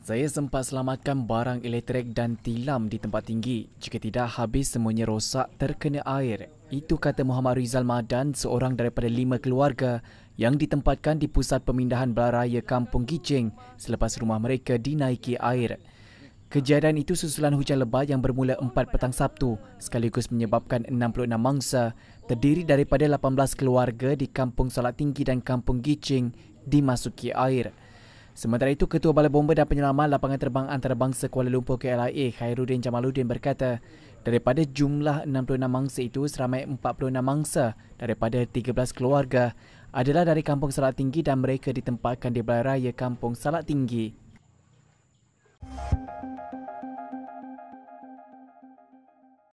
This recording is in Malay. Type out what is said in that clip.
Saya sempat selamatkan barang elektrik dan tilam di tempat tinggi. Jika tidak, habis semuanya rosak terkena air. Itu kata Muhammad Rizal Madan, seorang daripada lima keluarga yang ditempatkan di pusat pemindahan belaraya Kampung Gijing selepas rumah mereka dinaiki air. Kejadian itu susulan hujan lebat yang bermula 4 petang Sabtu sekaligus menyebabkan 66 mangsa terdiri daripada 18 keluarga di Kampung Salat Tinggi dan Kampung Gijing dimasuki air. Sementara itu, Ketua Balai Bomba dan Penyelamat Lapangan Terbang Antarabangsa Kuala Lumpur KLIA Khairuddin Jamaluddin berkata, daripada jumlah 66 mangsa itu seramai 46 mangsa daripada 13 keluarga adalah dari Kampung Salat Tinggi dan mereka ditempatkan di Balai Raya Kampung Salat Tinggi.